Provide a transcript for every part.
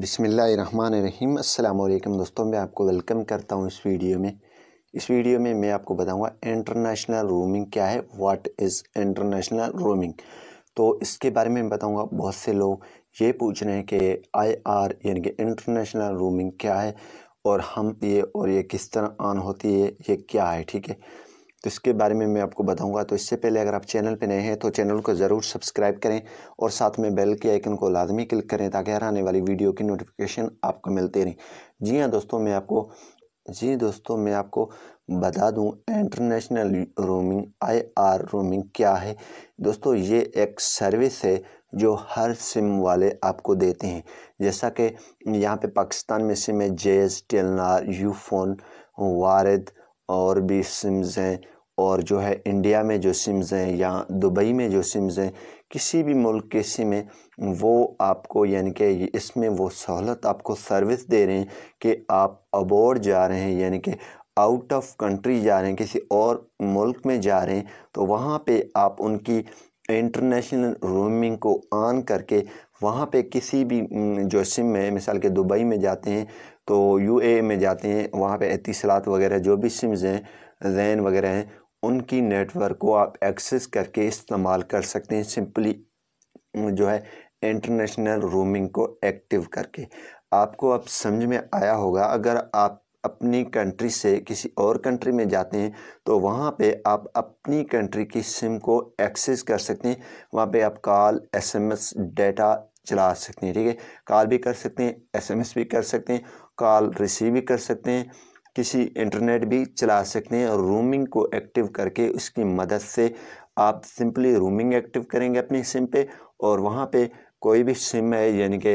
बिसमीम् अल्लाम दोस्तों मैं आपको वेलकम करता हूँ इस वीडियो में इस वीडियो में मैं आपको बताऊँगा इंटरनेशनल रोमिंग क्या है व्हाट इज़ इंटरनेशनल रोमिंग तो इसके बारे में बताऊँगा बहुत से लोग ये पूछ रहे हैं कि आई आर यानी कि इंटरनेशनल रोमिंग क्या है और हम ये और ये किस तरह ऑन होती है ये क्या है ठीक है तो इसके बारे में मैं आपको बताऊंगा तो इससे पहले अगर आप चैनल पर नए हैं तो चैनल को ज़रूर सब्सक्राइब करें और साथ में बेल के आइकन को लाजमी क्लिक करें ताकि हर आने वाली वीडियो की नोटिफिकेशन आपको मिलती रहें जी हाँ दोस्तों मैं आपको जी दोस्तों मैं आपको बता दूं international roaming I R roaming क्या है दोस्तों ये एक सर्विस है जो हर सिम वाले आपको देते हैं जैसा कि यहाँ पे पाकिस्तान में सिम है जेज टेलनार यूफोन वारद और भी सिम्स हैं और जो है इंडिया में जो सिम्स हैं या दुबई में जो सिम्स हैं किसी भी मुल्क के सिम में वो आपको यानी कि इसमें वो सहूलत आपको सर्विस दे रहे हैं कि आप अबोर्ड जा रहे हैं यानी कि आउट ऑफ कंट्री जा रहे हैं किसी और मुल्क में जा रहे हैं तो वहाँ पे आप उनकी इंटरनेशनल रोमिंग को ऑन करके वहाँ पे किसी भी जो सिम में मिसाल के दुबई में जाते हैं तो यूएई में जाते हैं वहाँ पे इतसलात वगैरह जो भी सिम्स हैं जैन वगैरह हैं उनकी नेटवर्क को आप एक्सेस करके इस्तेमाल कर सकते हैं सिंपली जो है इंटरनेशनल रोमिंग को एक्टिव करके आपको अब समझ में आया होगा अगर आप अपनी कंट्री से किसी और कंट्री में जाते हैं तो वहाँ पे आप अपनी कंट्री की सिम को एक्सेस कर सकते हैं वहाँ पे आप कॉल एसएमएस डेटा चला सकते हैं ठीक है कॉल भी कर सकते हैं एसएमएस भी कर सकते हैं कॉल रिसीव भी कर सकते हैं किसी इंटरनेट भी चला सकते हैं और रूमिंग को एक्टिव करके उसकी मदद से आप सिंपली रूमिंग एक्टिव करेंगे अपने सिम पे और वहाँ पे कोई भी सिम है यानी कि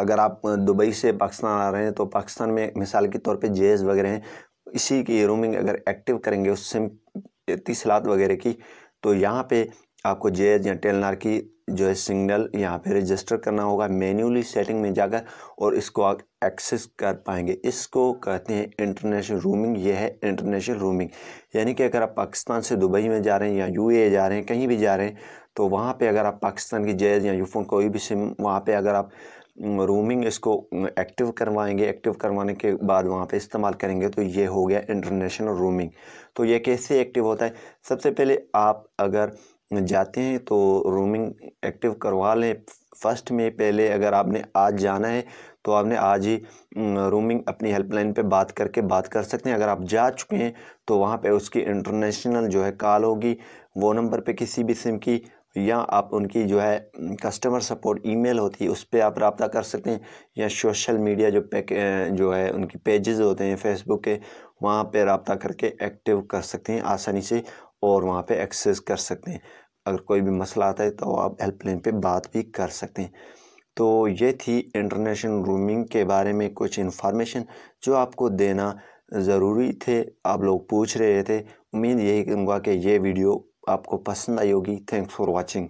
अगर आप दुबई से पाकिस्तान आ रहे हैं तो पाकिस्तान में मिसाल के तौर पे जेज वगैरह हैं इसी की रूमिंग अगर एक्टिव करेंगे उस सिम तीसलात वगैरह की तो यहाँ पे आपको जे या टेलनार की जो है सिग्नल यहाँ पे रजिस्टर करना होगा मैन्युअली सेटिंग में जाकर और इसको आप एक्सेस कर पाएंगे इसको कहते हैं इंटरनेशनल रूमिंग यह है इंटरनेशनल रूमिंग यानी कि अगर आप पाकिस्तान से दुबई में जा रहे हैं या यूएई जा रहे हैं कहीं भी जा रहे हैं तो वहाँ पे अगर आप पाकिस्तान की जेज या यूफोन कोई भी सिम वहाँ पर अगर आप रूमिंग इसको एक्टिव करवाएंगे एक्टिव करवाने के बाद वहाँ पे इस्तेमाल करेंगे तो ये हो गया इंटरनेशनल रूमिंग तो ये कैसे एक्टिव होता है सबसे पहले आप अगर जाते हैं तो रूमिंग एक्टिव करवा लें फर्स्ट में पहले अगर आपने आज जाना है तो आपने आज ही रूमिंग अपनी हेल्पलाइन पे बात करके बात कर सकते हैं अगर आप जा चुके हैं तो वहाँ पे उसकी इंटरनेशनल जो है कॉल होगी वो नंबर पे किसी भी सिम की या आप उनकी जो है कस्टमर सपोर्ट ईमेल होती है उस पर आप रबता कर सकते हैं या सोशल मीडिया जो पैक जो है उनकी पेजेस होते हैं फेसबुक के वहाँ पे रबता करके एक्टिव कर सकते हैं आसानी से और वहाँ पे एक्सेस कर सकते हैं अगर कोई भी मसला आता है तो आप हेल्पलाइन पे बात भी कर सकते हैं तो ये थी इंटरनेशनल रूमिंग के बारे में कुछ इन्फॉर्मेशन जो आपको देना ज़रूरी थे आप लोग पूछ रहे थे उम्मीद यही करूँगा कि ये वीडियो आपको पसंद आई होगी थैंक्स फॉर वॉचिंग